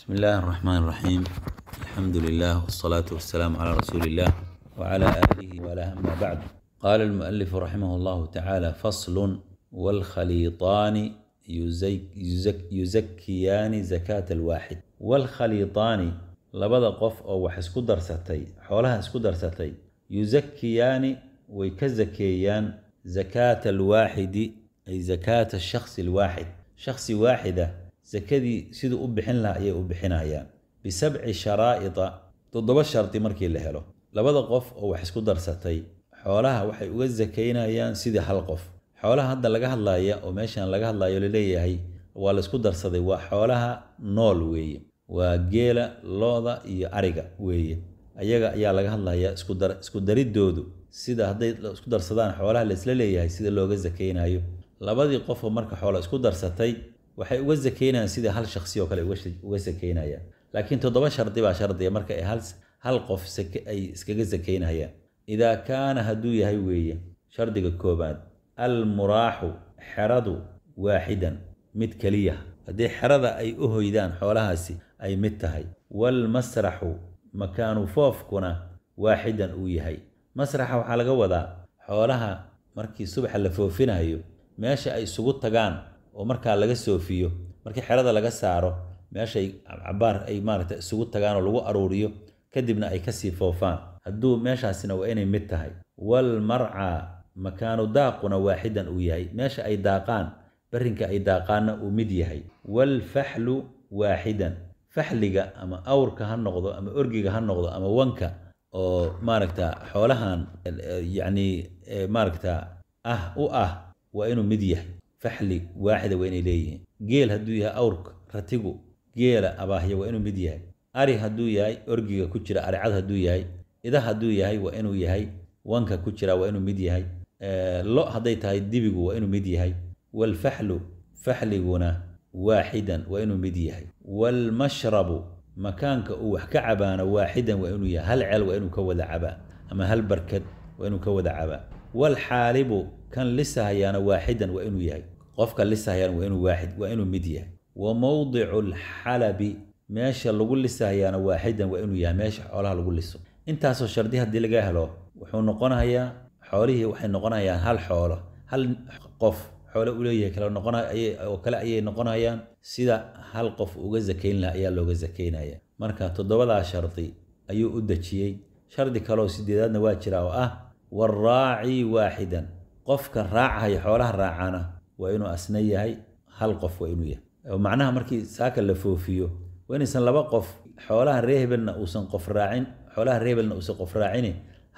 بسم الله الرحمن الرحيم الحمد لله والصلاة والسلام على رسول الله وعلى آله وعلى أما بعد قال المؤلف رحمه الله تعالى فصل والخليطان يزك يزك يزكيان زكاة الواحد والخليطان labada qof oo wax isku darsatay xoolaha isku darsatay yuzakiyaani way ka zakeeyaan zakaata alwaaxidi ay zakaata shakhsi alwaaxid shakhsi waaxida zakadii siduu u bixin lahaa ayay u bixinayaan bisabci sharaa'ida toddoba shardi markii la helo labada qof oo wax isku darsatay xoolaha waxay uga sakaynayaan sidii hal qof xoolaha hadda laga hadlaya oo meeshan laga hadlaayo laleeyahay waa laysku darsaday waa xoolaha nool weeye waa geela looda iyo ariga weeye ayaga ayaa laga hadlayaa isku daridoodu sida hadday isku darsadaan xoolaha laysla leeyahay sida looga sakaynayo labadii qofoo marka xoola isku darsatay waxay uga sakeynayaan sida hal shaksi oo kale uga sakeynayaan laakiin toddoba shardi baa shardiga ah marka ay hal qof ay iskaga sakeynayaan idaa kaana hadduu yahay weeye shardiga koobaad almuraaxu xeradu waaxidan mid keliya haddii xerada ay u hoydaan xoolahaasi ay mid tahay waalmasraxu makaanu foofkuna waaxidan uu yahay masraxa waxaa laga wadaa xoolaha markii subaxa la foofinayo meesha ay isugu tagaan oo markaa laga soofiyo markii xerada laga saaro meeshay cabaar ay maaragta isugu tagaan oo lagu aruuriyo kadibna ay kasii foofaan hadduu meeshaasina waa inay mid tahay walmarca makaanu daaquna waaxidan uu yahay meesha ay daaqaan barrinka ay daaqaanna uu mid yahay waalfaxlu waaxidan faxliga ama awrka ha noqdo ama orgiga ha noqdo ama wanka oo maaragta xoolahan yacni eh, maaragta ah u ah waa inuu mid yahay faxli waaxida waa inay leeyihiin geel hadduu yahay awrka ratigu geela abaahya waa inuu mid yahay ari hadduu yahay orgiga ku jira aricad hadduu yahay ida hadduu yahay waa inuu yahay wanka ku jira waa inuu mid yahay lo hadday tahay dibigu waa inuu mid yahay waalfaxlu faxliguna waaxidan waa inuu mid yahay waalmashrabu makaanka uu wax ka cabaana waaxidan waa inuu yahay hal ceel waa inuu ka wada cabaa ama hal barkad waa inuu ka wada cabaa waalxaalibu kan lisahayaana waaxidan waa inuu yahay qofka lisahayaan waa inuu waaxid waa inuu mid yahay wa mawdicu alxalabi meesha lagu lisahayaana waaxidan waa inuu yahay meesha xoolaha lagu liso intaasoo shardi haddii laga helo wuxuu noqonayaa xoolihii waxay noqonayaan hal xoolo hal qof xoole u leeyahay kale oo kale ayay noqonayaan sida hal qof uga sakayn laha ayaa looga sakaynaya marka toddobadaa shardi ayuu u dejiyey shardi kaleoo sideedaadna waa jira oo ah waaraaci waaxidan qofka raacahaya xoolaha raacana waa inuu asna yahay hal qof waa inuu yahay macnaha markii saaka la foofiyo waa inaysan laba qof xoolaha reehebelna uusan qof raacin xoolaha reehebelna uusan qof raacin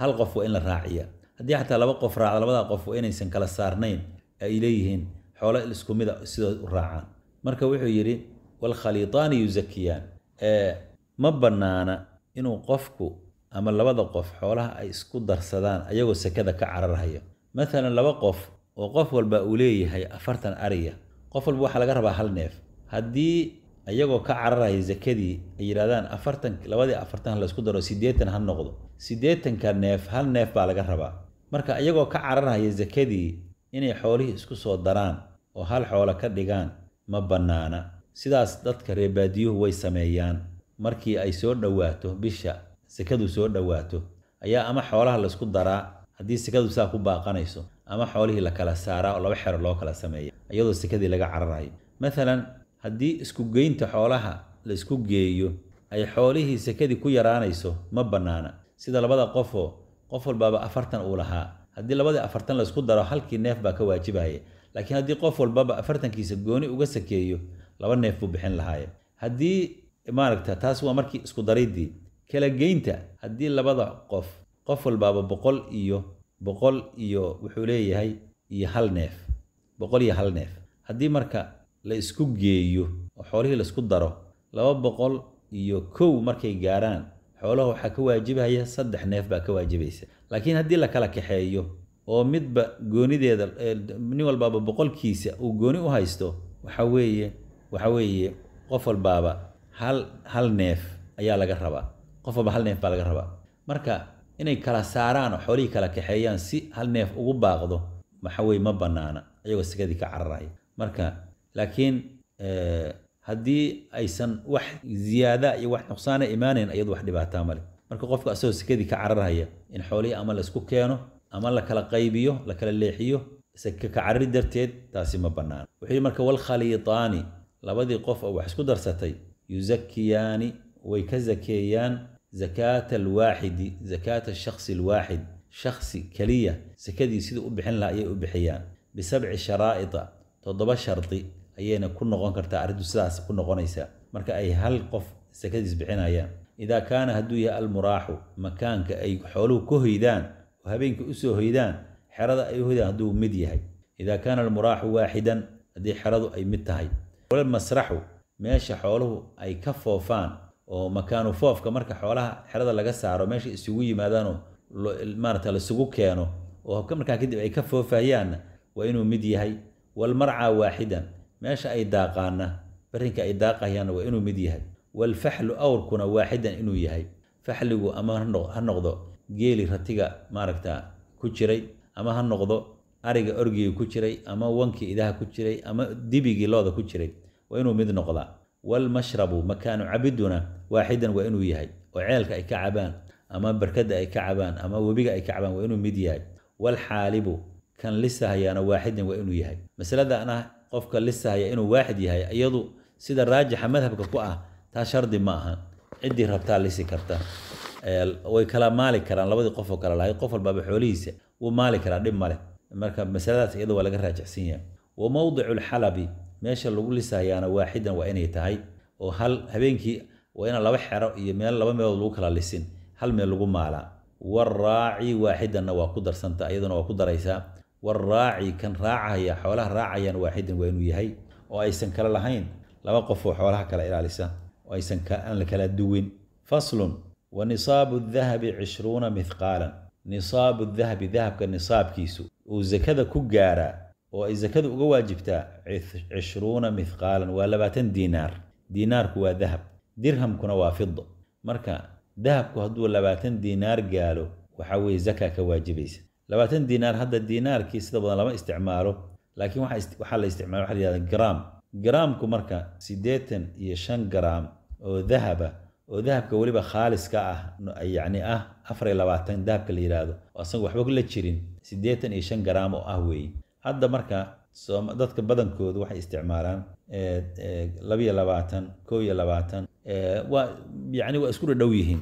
hal qof waa in la raaciya haddii xataa laba qof raacda labadaa qof waa inaysan kala saarnayn ay leeyihiin xoolo isku mida sidood u raacaan marka wuxuu yidhi walkhaliitaani yuzakiyaan ma bannaana inuu qofku ama labada qof xoolaha ay isku darsadaan ayagoo sekada ka cararhaya maalan laba qof oo qof walba uu leeyahay afartan ariya qof walba waxaa laga rabaa hal neef haddii iyagoo ka cararaya zakadii ay yidhahdaan afartan labadii afartan laysku daro siddeetan ha noqdo siddeetanka neef hal neef baa laga rabaa marka iyagoo ka cararaya zakadii inay xoolihii isku soo daraan oo hal xoolo ka dhigaan ma bannaana sidaas dadka reebaadiyuhu way sameeyaan markii ay soo dhowaato bisha sakadu soo dhowaato ayaa ama xoolaha laysku daraa haddii sakadu saa ku baaqanayso ama xoolihii la kala saaraa oo laba xero loo kala sameeya iyadoo sekadii laga cararayo mathalan haddii isku geynta xoolaha la isku geeyo ay xoolihii sekadii ku yaraanayso ma bannaana sida labada qofoo qof walbaaba afartan uu lahaa haddii labadii afartan laysku daro halkii neef baa ka waajibaya laakiin haddii qof walbaba afartankiisa gooni uga sakeeyo laba neef buu bixin lahaaye haddii maaragta taas waa markii isku dariddii kala geynta haddii labada qof qof walbaaba boqol iyo boqol iyo wuxuu leeyahay iyo hal neef boqol iyo hal neef haddii marka la isku geeyo oo xoolihii laisku daro laba boqol iyo kow markay gaaraan xoolaha waxaa ka waajibaya saddex neef baa ka waajibaysa laakiin haddii la kala kaxeeyo oo midba goonideeda nin walbaaba boqolkiisa uu gooni u haysto waxa weeye waxa weeye qof walbaaba hal hal neef ayaa laga rabaa qof walba hal neef baa laga rabaa marka inay kala saaraan oo xoolihii kala kaxeeyaan si hal neef ugu baaqdo maxaweye ma banaana iyagoo sigadii ka cararaya marka laakiin eh, haddii aysan wax ziyaada iyo wax nuqsaana imaanayn iyadu wax dhibaataa male marka qofka isagoo sikadii ka cararaya in xoolihii ama laisku keeno ama la kala qaybiyo la kala leexiyo seke ka carari darteed taasi ma banaana wuxuu yihi marka walkhaliitaani labadii qof oo wax isku darsatay yusakiyaani way ka zakeeyaan zakaata alwaaxidi zakaata shakhsi alwaaxid shakhsi keliya sakadii siduu u bixin lahaa ayay u bixiyaan bisabci sharaa'ida toddoba shardi ayayna ku noqon kartaa arrintu sidaas ku noqonaysaa marka ay hal qof sakadiis bixinayaan idaa kaana hadduu yahay almuraaxu makaanka ay xooluhu ku hoydaan oo habeenka usoo hoydaan xerada ay u hoydaan hadduu mid yahay idaa kaana almuraaxu waaxidan haddii xeradu ay mid tahay walmasraxu meesha xooluhu ay ka foofaan oo makaanu foofka marka xoolaha xerada laga saaro meesha isugu yimaadaano maarata laisugu keeno oo habka markaa kadib ay ka foofayaanna waa inuu mid yahay walmarcaa waaxidan meesha ay daaqaanna barrinka ay daaqayaanna waa inuu mid yahay walfaxlu awrkuna waaxidan inuu yahay faxligu ama ha noqdo geeli ratiga maaragta ku jiray ama ha noqdo ariga orgigii ku jiray ama wankii idaha ku jiray ama dibigii looda ku jiray waa inuu mid noqdaa walmashrabu makaanu cabiduna waaxidan waa inuu yahay oo ceelka ay ka cabaan ama barkadda ay ka cabaan ama webiga ay ka cabaan waa inuu mid yahay walxaalibu kan li waaxidan waa inuu yahay masaladan qofka li sahaya inuu waaxid yahay iyadu sida raajixa madhabka ku ah taa shardi ma aha ciddii rabtaa lisi karta way kala maali karaan labadii qofoo kala lahayd qof walbaaba xoolihiisa wuu maali karaa dhib male marka masaladaas iyada waa laga raajicsan yahay wa mowdicu lxalabi meesha lagu lisahayaana waaxidan waa inay tahay oo hal habeenkii waa inaa laba xero iyo meel laba meelood lagu kala lisin hal meel lagu maalaa waraaci waaxidanna waa ku darsanta iyaduna waa ku daraysaa waraaci kan raacaya xoolaha raacayaan waaxidan waa inuu yahay oo aysan kala lahayn laba qof oo xoolaha kala ilaalisa oo aysan aan la kala duwin faslun wa nisaabu dahabi cishruuna mithqaalan nisaabu dahabi dahabka nisaabkiisu uu zakada ku gaaraa oo ay zakada uga waajibtaa cishruuna mithqaalan waa labaatan diinaar diinaarku waa dahab dirhamkuna waa fido marka dahabku hadduu labaatan diinaar gaalo waxa weye zaka ka waajibaysa labaatan diinaar hadda diinaarkii sida badan lama isticmaalo laakiin waxaa la isticmala waxa la yihahda gram gramku marka siddeetan iyo shan gram oo dahaba oo dahabka weliba khaaliska ah yacni ah afar iyo labaatan dahabka la yidhaahdo oo asaga waxba la jirin siddeetan iyo shan gram oo ah weeye hadda marka dadka badankoodu waxay isticmaalaan laba iyo labaatan kow iyo labaatan waa yacni waa isku dhadhow yihiin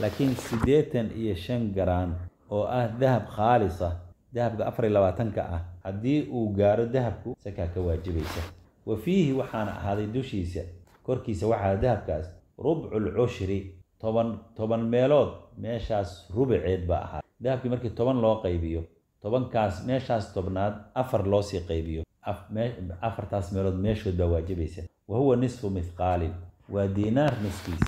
laakiin siddeetan iyo shan garaan oo ah dahab khaalisa ah, dahabka afar iyo labaatanka ah haddii uu gaaro dahabku sakaa ka waajibaysa wa fiihi waxaana ahaaday dushiisa korkiisa waxaa dahabkaas rubcu lcushri toban toban meelood meeshaas rubaceed baa ahaa dahabkii markii toban loo qaybiyo tobankaas meeshaas tobnaad afar loo sii qaybiyo afartaas meelood meeshood baa waajibaysa wa huwa nisfu mithqaalin waa diinaar nuskiis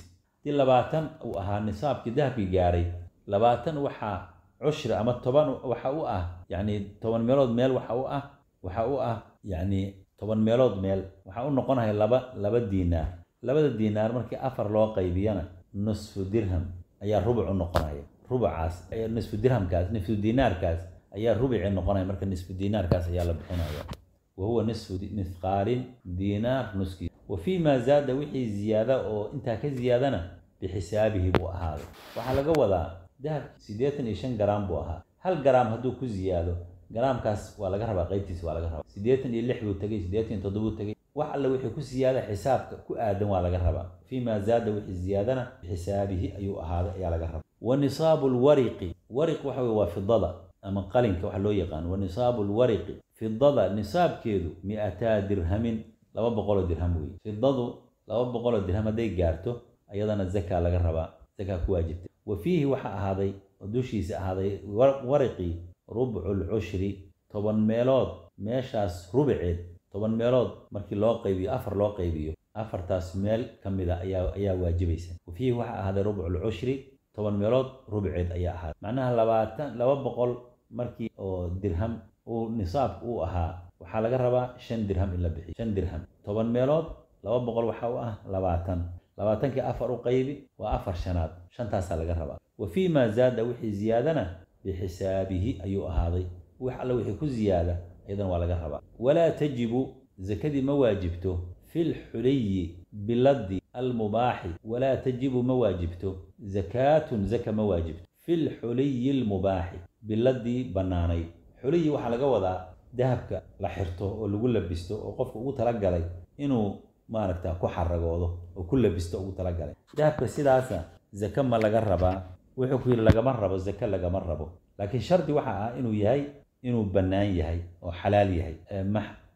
dii labaatan uu ahaa nisaabkii dahabkii gaaray labaatan waxaa cushri ama toban waxa u ah yacni toban meelood meel waxa u ah waxa u ah yacni toban meelood meel waxaa u noqonaya laba laba diinaar labada diinaar markii afar loo qaybiyana nusfu dirham ayaa rubuc u noqonaya rubucaas nisfu dirhamkaas nisfu diinaarkaas ayaa rubuci noqonaya marka nisfu diinaarkaas ayaa la bixinaya wahuwa nisfu mithqaalin diinaar nuskii wa fii maa zaada wixii ziyaada oo intaa ka ziyaadana bixisaabihi buu ahaaday waxaa laga wadaa dahab siddeetan iyo shan garaam buu ahaa hal garaam hadduu ku ziyaado garaamkaas waa laga rabaa qaybtiisa waa laga rabaa siddeetan iyo lix buu tegey siddeetan iyo toddoba buu wax alle wixii ku siyaada xisaabka ku aadan waa laga rabaa fii maa zaada wixii ziyaadana bixisaabihi ayuu ahaaday ayaa laga rabaa wa nisaabu lwariqi wariq waxa wey waa fidada ama qalinka waxa loo yaqaano wa nisaabu lwariqi fidada nisaabkeedu mi-ataa dirhamin laba boqoloo dirham weeye fidadu laba boqoloo dirham hadday gaarto ayadana zakaa laga rabaa zakaa ku waajibtay wa fiihi waxaa ahaaday oo dushiisa ahaaday waraqii rubcu lcushri toban meelood meeshaas rubiceed toban meelood markii loo qaybiyo afar loo qaybiyo afartaas meel ka mid a ayaa ayaa waajibaysa wa fiihi waxaa ahaaday rubcu lcushri toban meelood rubiceed ayaa ahaaday macnaha labaatan laba boqol markii oo dirham uu nisaab uu ahaa waxaa laga rabaa shan dirham in la bixiyo shan dirham toban meelood laba boqol waxa u ah labaatan labaatankii afar u qaybi waa afar shanaad shantaasaa laga rabaa wa fii maa zaada wixii ziyaadana bixisaabihi ayuu ahaaday wax alla wixii ku ziyaada ayadana waa laga rabaa walaa tajibu zakadii ma waajibto fi lxuliyi biladi almubaaxi walaa tajibu ma waajibto zakaatun zaka ma waajibto fi lxuliyi lmubaaxi biladii bannaanayd xuliyi waxaa laga wadaa dahabka la xirto oo lagu labisto oo qofka ugu talagalay inuu maaragta ku xaragoodo oo ku labisto ugu tala galay dahabka sidaasa zake ma laga rabaa wuxuu ku yidhi lagama rabo zake lagama rabo laakiin shardi waxa ah inuu yahay inuu bannaan yahay oo xalaal yahay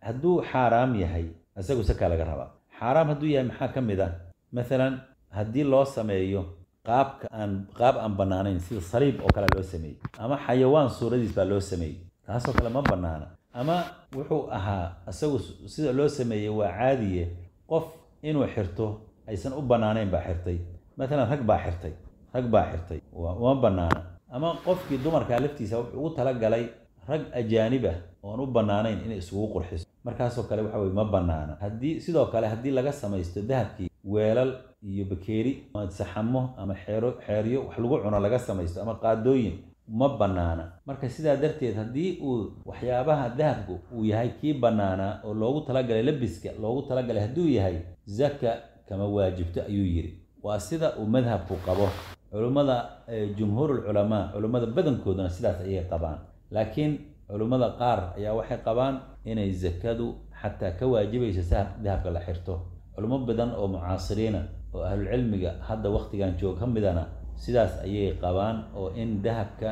hadduu xaaraam yahay isagu saka laga rabaa xaaraam hadduu yahay maxaa ka mid ah maalan haddii loo sameeyo qaabka aan qaab aan bannaanayn sida saliib oo kale loo sameeyey ama xayawaan suuradiis baa loo sameeyey taasoo kale ma bannaana ama wuxuu ahaa isagu sida loo sameeyey waa caadiye qof inuu xirto aysan u bannaanayn baa xirtay matalan rag baa xirtay rag baa xirtay uma bannaana ama qofkii dumarkaa laftiisa wuxuu ugu talagalay rag ajaanib ah oon u bannaanayn inay isugu qurxiso markaasoo kale waxa weye ma bannaana haddii sidoo kale haddii laga samaysto dahabkii weelal iyo bakeeri saxamo ama xeero xeeryo wax lagu cuno laga samaysto ama qaadooyin ma bannaana marka sidaa darteed haddii uu waxyaabaha dahabku uu yahay kii bannaanaa oo loogu talagalay labiska loogu talagalay hadduu yahay zaka kama waajibto ayuu yidhi waa sida uu madhabku qabo culimmada eh, jumhuurulculamaa culimmada badankooduna sidaas ayay qabaan laakiin culimmada qaar ayaa waxay qabaan inay zakadu xataa ka waajibayso saha dahabka la xirto culimo badan oo mucaasiriina oo ahlulcilmiga hadda wakhtigan joog ka midana sidaas ayay qabaan oo in dahabka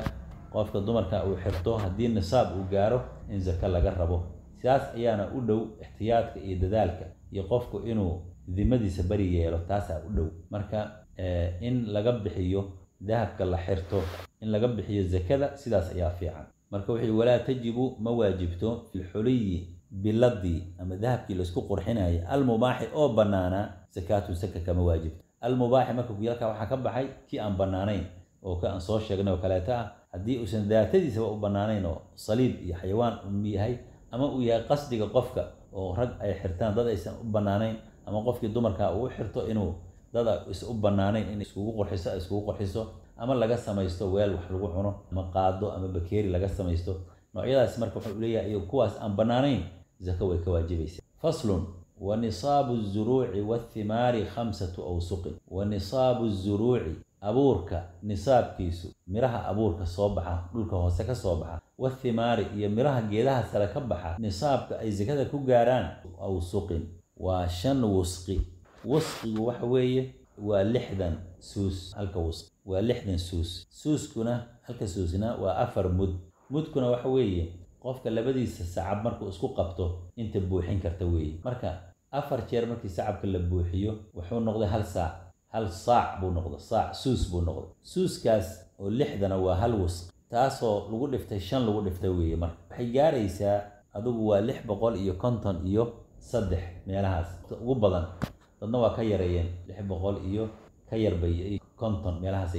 qofka dumarka uu xirto haddii nisaab uu gaaro in zaka laga rabo sidaas ayaana u dhow ixtiyaadka iyo dadaalka iyo qofku inuu dimadiisa bari yeelo taasaa u dhow marka eh, in laga bixiyo dahabka la xirto in laga bixiyo zakada sidaas ayaa fiican marka wuxuu walaa tajibu ma waajibto filxuliyi biladdii ama dahabkii laysku qurxinayay almubaaxi oo banaanaa sakaatun saka kama waajibto almubaaxi marka yalkaa waxaa ka baxay kii aan banaanayn oo ka aan soo sheegnay oo kaleeta ah haddii uusan daatadiisaba u bannaanayn oo saliib iyo xayawaan un yahay ama uu yahay qasdiga qofka oo rag ay xirtaan dad aysan u banaanayn ama qofkii dumarkaa uu xirto inuu dada ah is u banaanayn in iskugu qurxiso iskugu qurxiso ama laga samaysto weel wax lagu cuno ama qaado ama bakeeri laga samaysto noocyadaas marka wuxuu leeyahay iyo kuwaas aan bannaanayn zaka way ka waajibaysaa faslun wa nisaabu azuruuci waathimaari khamsatu awsuqin wa nisaabu azuruuci abuurka nisaabkiisu midhaha abuurka soo baxa dhulka hoose ka soo baxa waathimaari iyo midhaha geedaha sale ka baxa nisaabka ay sakada ku gaaraan awsuqin waa shan wusqi wusqigu waxa weeye waa lixdan suus halka wusqi waa lixdan suus suuskuna halka suusna waa afar mud mudkuna waxa weeye qofka labadiisa sacab markuu isku qabto inta buuxin karta weeye marka afar jeer markii sacabka la buuxiyo wuxuu noqday hal saac hal saac buu noqday saac suus buu noqday suuskaas oo lixdana waa hal wasq taasoo lagu dhiftay shan lagu dhiftay weeye marka waxay gaaraysaa adigu waa lix boqol iyo konton iyo saddex meelahaas ugu badan dadna waa ka yareeyeen lix boqol iyo ka yar bay konton meelahaas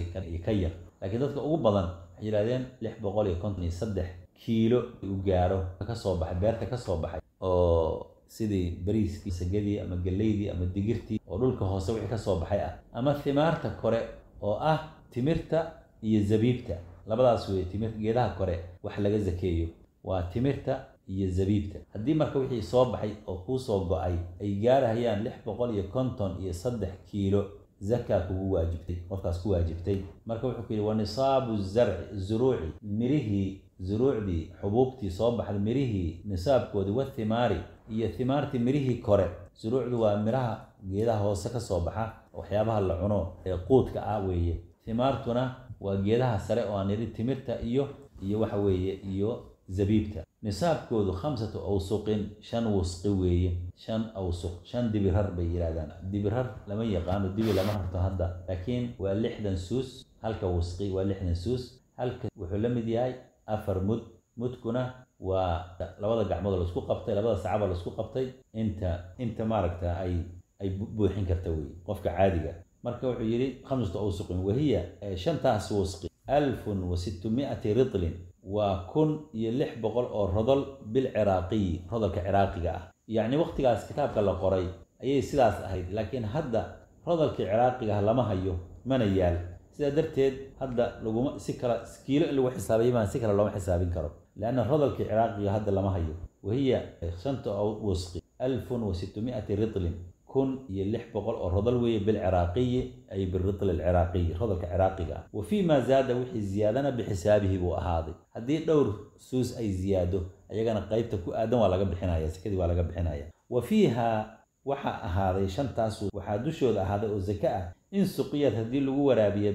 ka yar laakiin dadka ugu badan waxay yidhahdeen lix boqol iyo konton iyo saddex kiilo u gaaro kasoo baxay beerta ka soo baxay oo sidii bariiskii sagadii ama gelaydii ama digirtii oo dhulka hoose wixii ka soo baxay ah ama thimaarta kore oo ah timirta iyo zabiibta labadaas weeye timir geedaha kore wax laga zakeeyo waa timirta iyo zabiibta haddii marka wixii soo baxay oo kuusoo go-ay ay gaarahayaan lix boqol iyo konton iyo saddex kiilo zakaa kugu waajibtay qofkaas ku waajibtay marka wuxuu ku yidhi wa nisaabu zarci zuruuci mirihii zuruucdii xubuubtii soo baxda mirihii nisaabkoodii wa thimaari iyo thimaartii mirihii kore suruucdu waa miraha geedaha hoose ka soo baxa waxyaabaha la cuno ee quudka ah weeye thimaartuna waa geedaha sare oo aan yidhi timirta iyo iyo waxa weeye iyo zabiibta nisaabkoodu khamsatu awsuqin shan wusqi weeye shan awsuq shan dibirar bay yidhahdaan dibirar lama yaqaano dibi lama harto hadda laakiin waa lixdan suus halka wusqi waa lixdan suus halka wuxuu la mid yahay afar mud mudkuna waa labada gacmood laisku qabtay labada sacaba laisku qabtay inta inta maaragta ay ay buuxin karta wey qofka caadiga marka wuxuu yidhi khamsata awsuqin wahiya shantaas wasqi alfun wa mi-ati ritlin waa kun iyo lix boqol oo rodol bilciraaqiyi rodolka ciraaqiga ah yacni wakhtigaas kitaabka la qoray ayay sidaas ahayd laakiin hadda rodolkii ciraaqigaah lama hayo mana yaal sidaa darteed hadda laguma si kala kiilo in lagu xisaabiya maan si kale looma xisaabin karo leanna rodolkii ciraaqiga hadda lama hayo wahiya eh, shanta wasqi alfun wa sitmiati ritlin kun iyo lix boqol oo rodol weeye bilciraaqiyi ay biritl alciraaqiyi rodolka ciraaqiga ah wa fii maa zaada wixii ziyaadana bixisaabihi buu ahaaday haddii dhowr suus ay ziyaado ayagana qaybta ku aadan waa laga bixinaya sekadii waa laga bixinaya wa fiihaa waxaa ahaaday shantaas waxaa dushooda ahaaday oo zake ah in suqiyad haddii lagu waraabiyo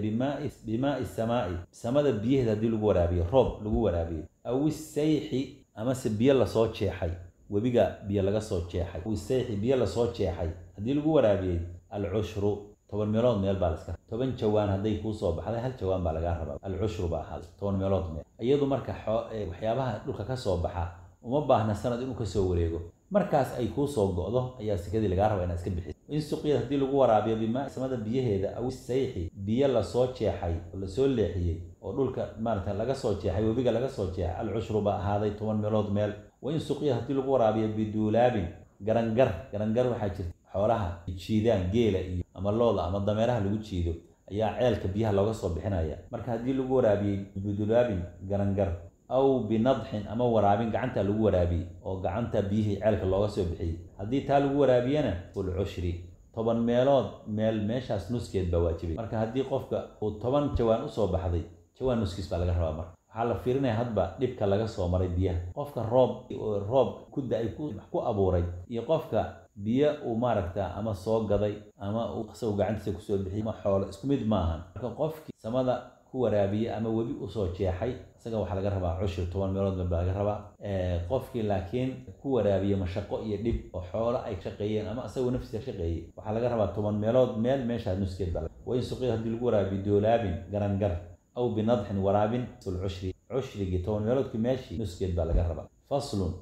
bimaai samaa'i samada biyaheed haddii lagu waraabiyo roob lagu waraabiyo aw isayxi amase biyo lasoo jeexay webiga biyo laga soo jeexay awi sayxi biyo lasoo jeexay haddii lagu waraabiyey alcushru toban meelood meel baa laska toban jawaan hadday kuusoo baxday hal jawaan baa lagaa rabaa alcushru baa ahaa toban meelood meel iyadu marka eh, waxyaabaha dhulka ka soo baxa uma baahna sanad inuu kasoo wareego markaas ay kuu soo go'do ayaa sikadii lagaa rabaa inaad iska bixiso in suqyada haddii lagu waraabiyo bimaa samada biyaheeda awi sayxi biyo lasoo jeexay oo lasoo leexiyey oo dhulka maarata laga soo jeexay webiga laga soo jeexay alcushru baa ahaaday toban meelood meel wa in suqyada haddii lagu waraabiyo biduulaabin garangar garangar waxaa jirta xoolaha jiidaan geela iyo ama looda ama dameeraha lagu jiido ayaa ceelka biyaha looga soo bixinaya marka haddii lagu waraabiyey biduulaabin garangar aw binadxin ama waraabin gacanta lagu waraabiyey oo gacanta biyihii ceelka looga soo bixiyey haddii taa lagu waraabiyana fulcushri toban meelood meel meeshaas nuskeed baa waajibay marka haddii qofka uu toban jawaan usoo baxday jawaan nuskiis baa laga rabaa marka waxaa la fiirinaya hadba dhibka laga soo maray biyaha qofka roob roob ku da-ay ku abuuray iyo qofka biyo uu maaragta ama soo gaday ama uu gacantiisa kusoo bixiyay ma xoolo isku mid maahan marka qofkii samada ku waraabiyey ama webi usoo jeexay isaga waxaa laga rabaa cushir toban meeloodba baa laga rabaa eh, qofkii laakiin ku waraabiya mashaqo iyo dhib oo xoolo ay shaqeeyeen ama isagoo naftiisa shaqeeyey waxaa laga rabaa toban meelood meel meeshaa nuskeed baa wa in suqiya haddii lagu waraabiyo doolaabin garangar aw binadxin waraabin sul cushri cushrigii toban meeloodkii meeshii nuskeed baa laga rabaa faslun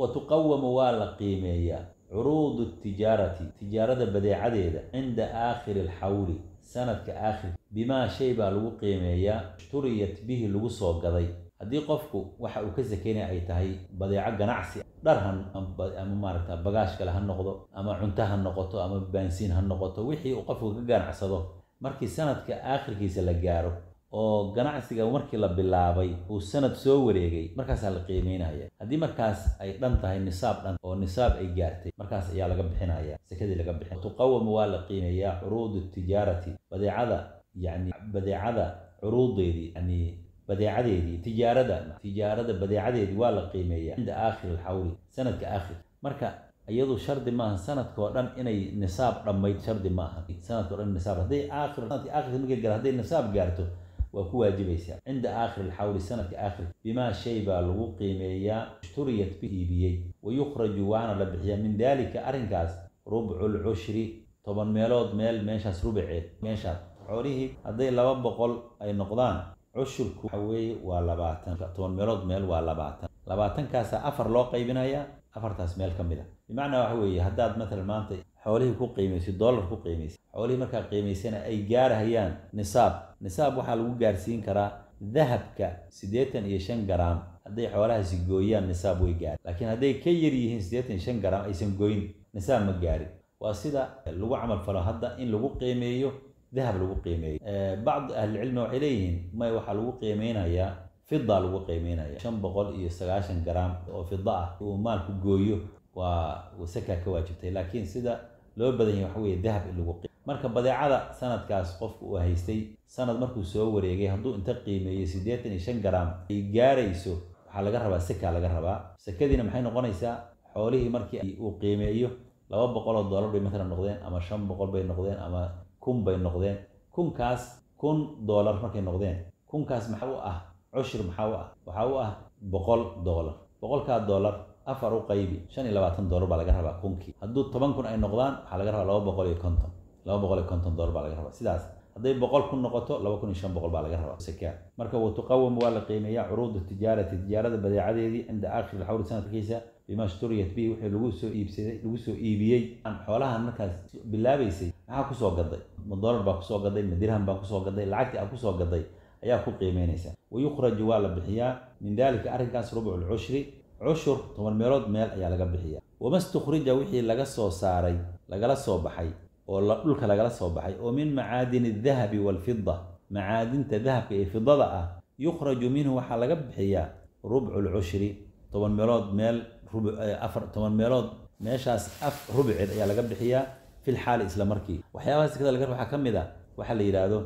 watuqawamu waa la qiimeeyaa curuudu tijaarati tijaarada badeecadeeda cinda aakhiri alxawli sanadka aakhirkiisa bimaa shay baa lagu qiimeeyaa ishturiyat bihi lagu soo gaday haddii qofku waxa uu ka sakeynaya ay tahay badeeco ganacsi dhar ha ama maaragta bagaash kale ha noqdo ama cunto ha noqoto ama bansiin ha noqoto wixii uu qofku ka ganacsado markii sanadka aakhirkiisa la gaaro oo ganacsiga markii la bilaabay uu sanad soo wareegay markaasaa la qiimeynaya haddii markaas ay dhan tahay nisaab dhan oo nisaab ay gaartay markaas ayaa laga bixinaya sakadii laga bixin tuqawamu waa la qiimeeyaa curuudu tijaarati badeecada yani badeecada curuudeedii yani badeecadeedii tijaarada tijaarada badeecadeedii waa la qiimeeyaa cinda aakhir alxawli sanadka aakhir marka iyadu shardi maaha sanadkao dhan inay nisaab dhammayd shardi ma aha sanadkao dhan nisaab hadday aakhir sanadka aakhirka markay gaar hadday nisaab gaarto waa ku waajibaysaa cinda aakhir alxawli sanadka aakhir bimaa shay baa lagu qiimeeyaa ishturiyat bi iibiyey wa yukhraju waana la bixiyaa min daalika arrinkaas rubcu lcushri toban meelood meel meeshaas rubaceed meeshaas xoolihii hadday laba boqol ay noqdaan cushurku waxa weeye waa labaatan toban meelood meel waa labaatan labaatankaasa afar loo qaybinayaa afartaas meel ka mid a ah. bimacnaa waxa weeye haddaad matalan maanta xoolihii ku qiimaysid dollar ku qiimaysid xoolihii markaa qiimeysayna ay gaarhayaan nisaab nisaab waxaa lagu gaarsiin karaa dahabka siddeetan iyo shan garaam hadday xoolahaasi gooyaan nisaab way gaari laakiin hadday ka yar yihiin siddeetan iyo shan garaam aysan gooyin nisaab ma gaarin waa sida lagu camal falo hadda in lagu qiimeeyo dahab lagu qiimeeyey bacd ahlilcilmi waxay leeyihiin may waxaa lagu qiimeynayaa fida lagu qiimeynaya shan boqol iyo sagaashan garaam oo fida ah uu maalku gooyo waa saka ka waajibtay laakiin sida loo badan yahay waxa weye dahab in lagu qiim marka badeecada sanadkaas qofku uu haystay sanad markuu soo wareegay hadduu inta qiimeeyey siddeetan iyo shan garaam ay gaarayso waxaa laga rabaa saka laga rabaa sakadiina maxay noqonaysaa xoolihii markii uu qiimeeyo laba boqol oo dollar bay matalan noqdeen ama shan boqol bay noqdeen ama kun bay noqdeen kunkaas kun doolar markay noqdeen kunkaas maxa u ah cushir maxaa u ah waxaa u ah boqol doolar boqolkaa doolar afar u qaybi shan iyo labaatan doolar baa laga rabaa kunkii hadduu toban kun ay noqdaan waxaa laga rabaa laba boqol iyo konton laba boqol iyo konton doolar baa laga rabaa sidaas hadday boqol kun noqoto laba kun iyo shan boqol baa laga rabaa sakaa marka watuqawam waa la qiimeeyaa curuudu tijaarati tijaarada badeecadeedii cinda aakhiri alxawri sanadkiisa bima shturiyat bihi wixii lagu soo iibsaday lagu soo iibiyey aan xoolahan markaas bilaabaysay maxaa kusoo gaday ma dollar baa kusoo gaday ma dirham baa kusoo gaday lacagtii aad kusoo gaday ayaa ku qiimeynaysaa wayukhraju waa la bixiyaa min dalika arrinkaas rubucu lcushri cushur toban meelood meel ayaa laga bixiyaa wama wamastukhrija wixii laga soo saaray lagala soo baxay oo dhulka lagala soo baxay oo min macaadini adahabi waalfida macaadinta dahabka iyo fidada ah yukhraju minhu waxaa laga bixiyaa rubcu lcushri toban meelood meel Eh, afar toban meelood meeshaas af rubuceed ayaa laga bixiyaa filxaali xaali isla markii waxyaabaha sekada laga waxaa ka mid a ah, waxaa la yidhaahdo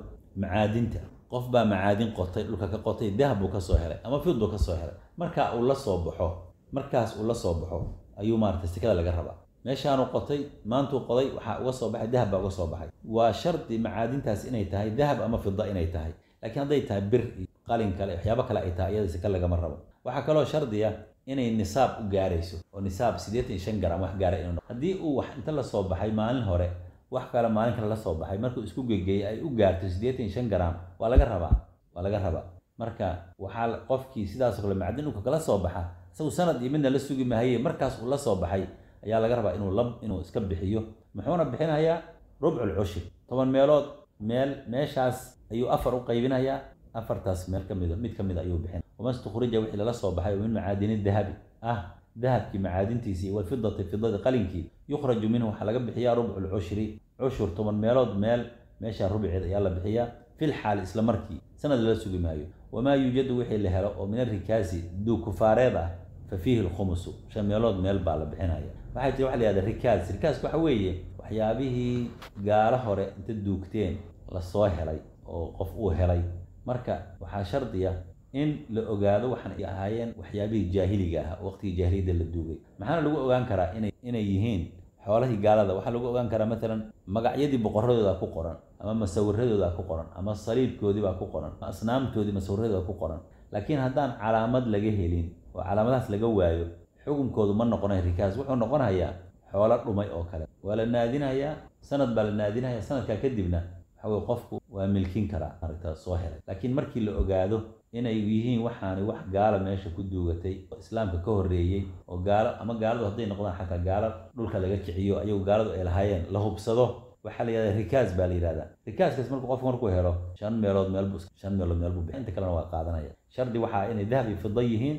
macaadinta qof baa macaadin qotay dhulka ka qotay dahab buu kasoo helay ama fid buu kasoo helay markaa uu la soo baxo markaas uu la soo baxo ayuu maarata sekada laga rabaa meeshaanuu qotay maantuu qoday waxaa uga soo baxay dahab baa uga soo baxay waa shardi macaadintaas inay tahay dahab ama fida inay tahay laakiin hadday tahay bir iyo qalin kale waxyaabo kale ay tahay iyada seka lagama rabo waxaa kaloo shardi ah, inay nisaab u gaarayso oo nisaab siddeetan iyo shan garam wax gaara inuu noqo haddii uu wax inta lasoo baxay maalin hore wax kale maalin kale lasoo baxay markuu isku gegeeyay ay u gaarto siddeetan iyo shan garam waa laga rabaa waa laga rabaa marka waxaa qofkii sidaasoo kale macdin dhulka kala soo baxa isagu sanad iyo midna la sugi mahaye markaas uu la soo baxay ayaa laga rabaa inuu lab inuu iska bixiyo muxuuna bixinayaa rubcul cushir toban meelood meel meeshaas ayuu afar u qaybinayaa afartaas meel ka mida mid ka mida ayuu bixinaya wamastukrija wixii lala soo baxay oo min macaadini dahabi ah dahabkii macaadintiisii walfidati fidadi qalinkii yukhraju minhu waxaa laga bixiyaa rubcu lcushri cushur toban meelood meel meeshaa rubceed ayaa la bixiyaa fil isla markii sanad lala sugi maayo wamaa yuujadu wixii la helo oo min arikaasi duukufaareed ah fa fiihi lkhumusu shan meelood meel baa la bixinaya waxay tiri waxa la yihahda rikaas rikaaska waxa weeye waxyaabihii gaalo hore inta duugteen lasoo helay oo qof uu helay marka waxaa shardiya in la ogaado waxaan ahaayeen waxyaabihii jaahiliga ah waqtigii jaahiliyadda la duugay maxaana lagu ogaan karaa inay inay yihiin xoolahii gaalada waxaa lagu ogaan karaa maalan magacyadii boqoradoodaa ku qoran ama masawiradooda ku qoran ama saliibkoodiibaa ku qoran ama asnaamtoodii masawiradooda ku qoran laakiin haddaan calaamad laga helin oo calaamadahaas laga waayo xukunkoodu ma noqonayo rikaas wuxuu noqonayaa xoolo dhumay oo kale waa la naadinayaa sanad baa la naadinayaa sanadkaa kadibna waxa weye qofku waa milkin karaa arrintaa soo helay laakiin markii la ogaado inay yihiin waxaani wax gaala meesha ku duugatay oo islaamka ka horreeyey oo gaalo ama gaaladu hadday noqdaan xataa gaalo dhulka laga kiciyo ayagu gaaladu ay lahaayeen la hubsado waxaa la yidhahdaa rikaas baa la yihahdaa rikaaskaas markuu qofku markuu helo shan meelood meel buu shan meelood meel buu bixi inta kalena waa qaadanaya shardi waxaa inay dahabi fida yihiin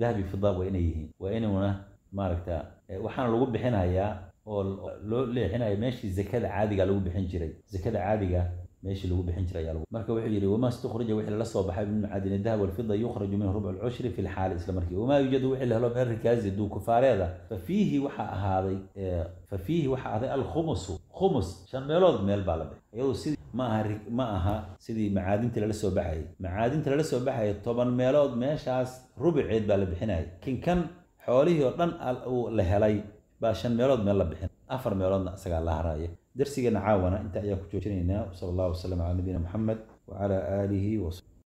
dahabi fida waa inay yihiin waa inuuna maaragta waxaana lagu bixinayaa oo loo leexinayo meeshii zakada caadiga lagu bixin jiray zakada caadiga meeshii lagu bixin jiray marka wuxuu yidhi wamaa istukrija wixii lala soo baxay min macaadini dahab walfida yukraju min rubc lcushri fi lxaali isla markii wamaa yuujadu wixii la helo min arikaasi duukufaareeda fa fiihi waxaa ahaaday fa fiihi waxaa ahday alkhumusu khumus shan meelood meel baa la bixi iyadu sidii ma aha ma aha sidii macaadintii lala soo baxayay macaadinta lala soo baxayay toban meelood meeshaas rubuceed baa la bixinaya kinkan xoolihii oo dhan la helay baa shan meelood meel la bixin afar meeloodna isagaa la haraya darsigeena caawana inta ayaan ku joojinaynaa wsal allahu wasalam calaa nabiyina muxamed wacala aalihi wa